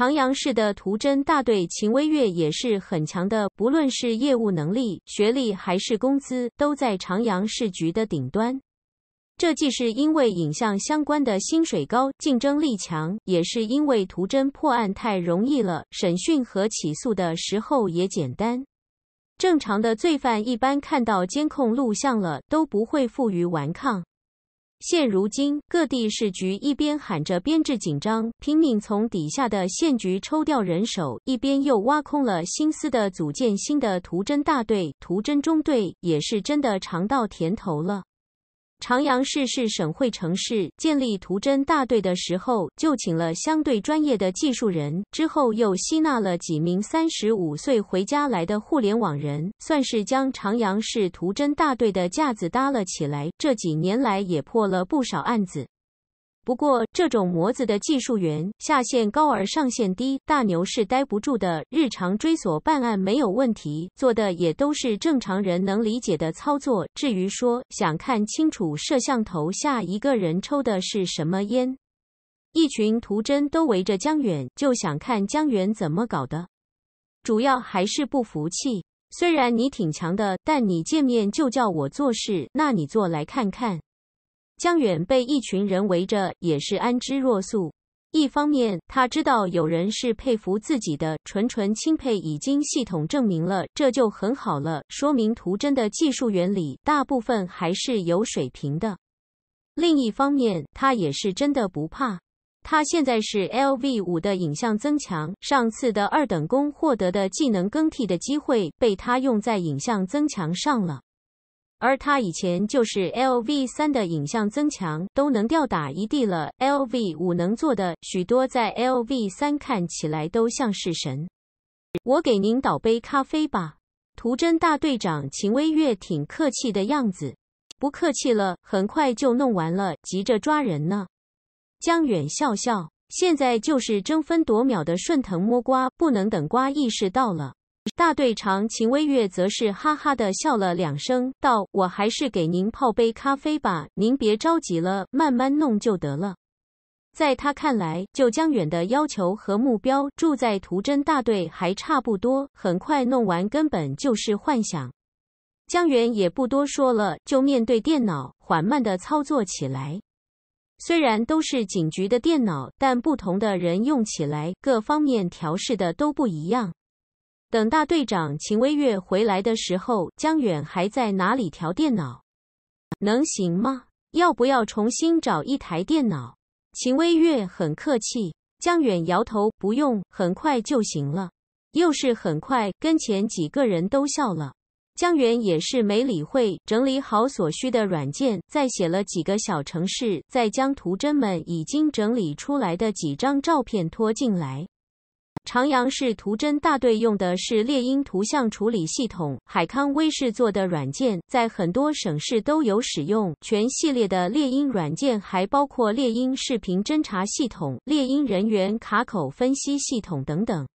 长阳市的图侦大队秦威月也是很强的，不论是业务能力、学历还是工资，都在长阳市局的顶端。这既是因为影像相关的薪水高、竞争力强，也是因为图侦破案太容易了，审讯和起诉的时候也简单。正常的罪犯一般看到监控录像了，都不会负隅顽抗。现如今，各地市局一边喊着编制紧张，拼命从底下的县局抽调人手，一边又挖空了心思的组建新的图侦大队、图侦中队，也是真的尝到甜头了。长阳市是省会城市，建立图侦大队的时候就请了相对专业的技术人，之后又吸纳了几名三十五岁回家来的互联网人，算是将长阳市图侦大队的架子搭了起来。这几年来也破了不少案子。不过，这种模子的技术员下限高而上限低，大牛是待不住的。日常追索办案没有问题，做的也都是正常人能理解的操作。至于说想看清楚摄像头下一个人抽的是什么烟，一群图真都围着江远，就想看江远怎么搞的。主要还是不服气，虽然你挺强的，但你见面就叫我做事，那你做来看看。江远被一群人围着，也是安之若素。一方面，他知道有人是佩服自己的，纯纯钦佩，已经系统证明了，这就很好了，说明图真的技术原理大部分还是有水平的。另一方面，他也是真的不怕。他现在是 LV 五的影像增强，上次的二等功获得的技能更替的机会，被他用在影像增强上了。而他以前就是 L V 三的影像增强都能吊打一地了，L V 五能做的许多在 L V 三看起来都像是神。我给您倒杯咖啡吧，图侦大队长秦薇月挺客气的样子。不客气了，很快就弄完了，急着抓人呢。江远笑笑，现在就是争分夺秒的顺藤摸瓜，不能等瓜意识到了。大队长秦微月则是哈哈的笑了两声，道：“我还是给您泡杯咖啡吧，您别着急了，慢慢弄就得了。”在他看来，就江远的要求和目标，住在图侦大队还差不多，很快弄完根本就是幻想。江远也不多说了，就面对电脑，缓慢的操作起来。虽然都是警局的电脑，但不同的人用起来，各方面调试的都不一样。等大队长秦威月回来的时候，江远还在哪里调电脑，能行吗？要不要重新找一台电脑？秦威月很客气，江远摇头不用，很快就行了。又是很快，跟前几个人都笑了。江远也是没理会，整理好所需的软件，再写了几个小程式，再将图真们已经整理出来的几张照片拖进来。长阳市图侦大队用的是猎鹰图像处理系统，海康威视做的软件，在很多省市都有使用。全系列的猎鹰软件还包括猎鹰视频侦查系统、猎鹰人员卡口分析系统等等。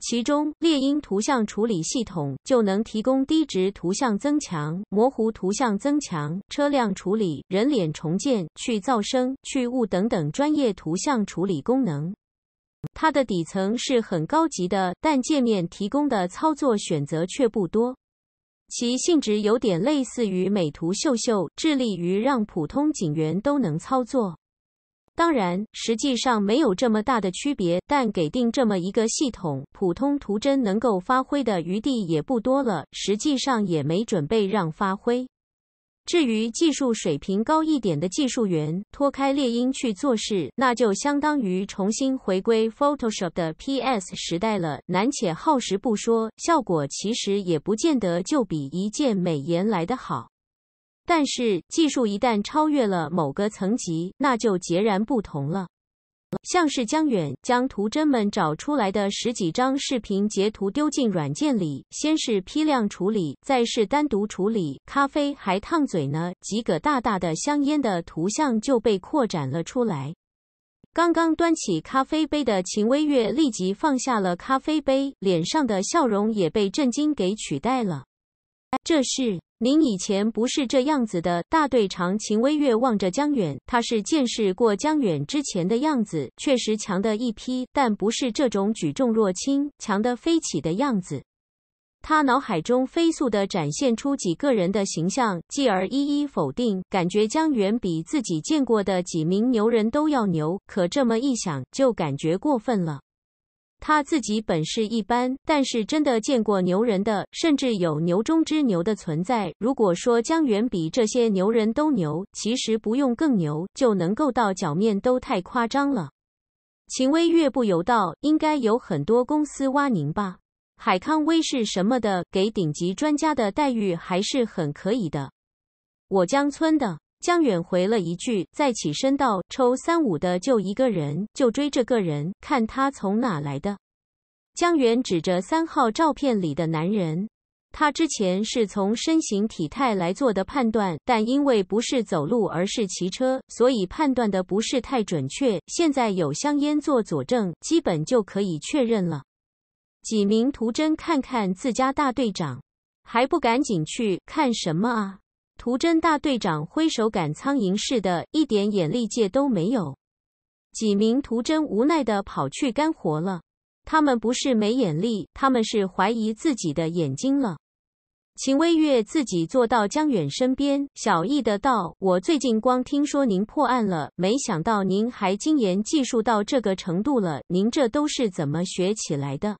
其中，猎鹰图像处理系统就能提供低值图像增强、模糊图像增强、车辆处理、人脸重建、去噪声、去雾等等专业图像处理功能。它的底层是很高级的，但界面提供的操作选择却不多。其性质有点类似于美图秀秀，致力于让普通警员都能操作。当然，实际上没有这么大的区别。但给定这么一个系统，普通图侦能够发挥的余地也不多了。实际上也没准备让发挥。至于技术水平高一点的技术员，脱开猎鹰去做事，那就相当于重新回归 Photoshop 的 PS 时代了，难且耗时不说，效果其实也不见得就比一键美颜来得好。但是技术一旦超越了某个层级，那就截然不同了。像是江远将图侦们找出来的十几张视频截图丢进软件里，先是批量处理，再是单独处理。咖啡还烫嘴呢，几个大大的香烟的图像就被扩展了出来。刚刚端起咖啡杯的秦薇月立即放下了咖啡杯，脸上的笑容也被震惊给取代了。这是您以前不是这样子的，大队长秦薇月望着江远，他是见识过江远之前的样子，确实强的一批，但不是这种举重若轻、强的飞起的样子。他脑海中飞速地展现出几个人的形象，继而一一否定，感觉江远比自己见过的几名牛人都要牛，可这么一想，就感觉过分了。他自己本事一般，但是真的见过牛人的，甚至有牛中之牛的存在。如果说江源比这些牛人都牛，其实不用更牛就能够到脚面，都太夸张了。秦威越不由道，应该有很多公司挖您吧？海康威视什么的，给顶级专家的待遇还是很可以的。我江村的。江远回了一句，再起身道：“抽三五的就一个人，就追这个人，看他从哪来的。”江远指着三号照片里的男人，他之前是从身形体态来做的判断，但因为不是走路而是骑车，所以判断的不是太准确。现在有香烟做佐证，基本就可以确认了。几名图侦看看自家大队长，还不赶紧去看什么啊？图真大队长挥手赶苍蝇似的，一点眼力界都没有。几名图真无奈地跑去干活了。他们不是没眼力，他们是怀疑自己的眼睛了。秦薇月自己坐到江远身边，小意的道：“我最近光听说您破案了，没想到您还精研技术到这个程度了。您这都是怎么学起来的？”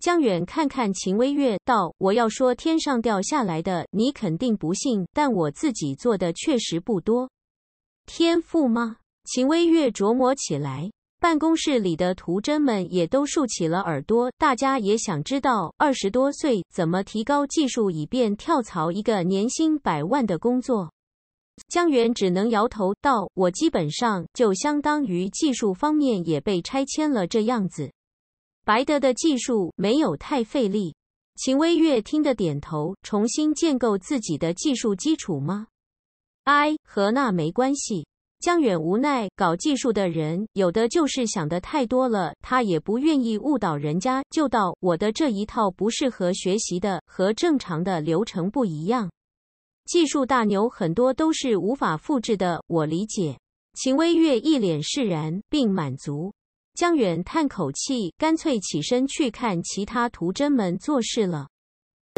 江远看看秦薇月，道：“我要说天上掉下来的，你肯定不信。但我自己做的确实不多，天赋吗？”秦薇月琢磨起来。办公室里的徒真们也都竖起了耳朵。大家也想知道二十多岁怎么提高技术，以便跳槽一个年薪百万的工作。江远只能摇头道：“我基本上就相当于技术方面也被拆迁了，这样子。”白德的技术没有太费力，秦威月听得点头，重新建构自己的技术基础吗？哎，和那没关系。江远无奈，搞技术的人有的就是想的太多了，他也不愿意误导人家，就到我的这一套不适合学习的，和正常的流程不一样。技术大牛很多都是无法复制的，我理解。秦威月一脸释然并满足。江远叹口气，干脆起身去看其他徒真们做事了。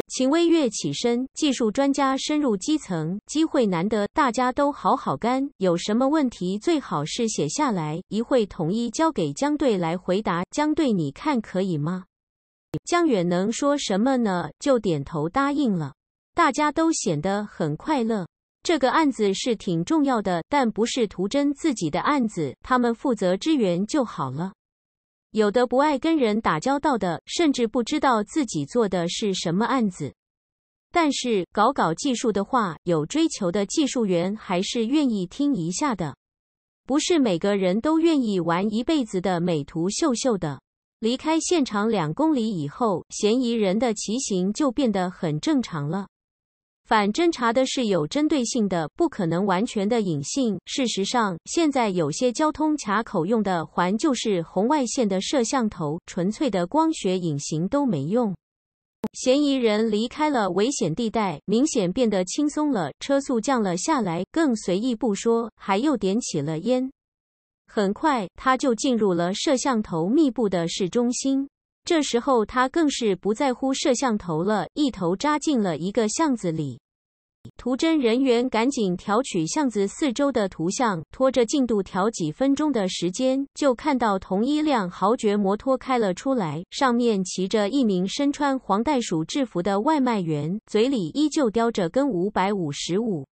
秦威月起身，技术专家深入基层，机会难得，大家都好好干。有什么问题最好是写下来，一会统一交给江队来回答。江队，你看可以吗？江远能说什么呢？就点头答应了。大家都显得很快乐。这个案子是挺重要的，但不是图真自己的案子，他们负责支援就好了。有的不爱跟人打交道的，甚至不知道自己做的是什么案子。但是搞搞技术的话，有追求的技术员还是愿意听一下的。不是每个人都愿意玩一辈子的美图秀秀的。离开现场两公里以后，嫌疑人的骑行就变得很正常了。反侦查的是有针对性的，不可能完全的隐性。事实上，现在有些交通卡口用的环就是红外线的摄像头，纯粹的光学隐形都没用。嫌疑人离开了危险地带，明显变得轻松了，车速降了下来，更随意不说，还又点起了烟。很快，他就进入了摄像头密布的市中心。这时候他更是不在乎摄像头了，一头扎进了一个巷子里。图侦人员赶紧调取巷子四周的图像，拖着进度条几分钟的时间，就看到同一辆豪爵摩托开了出来，上面骑着一名身穿黄袋鼠制服的外卖员，嘴里依旧叼着根五百五十五。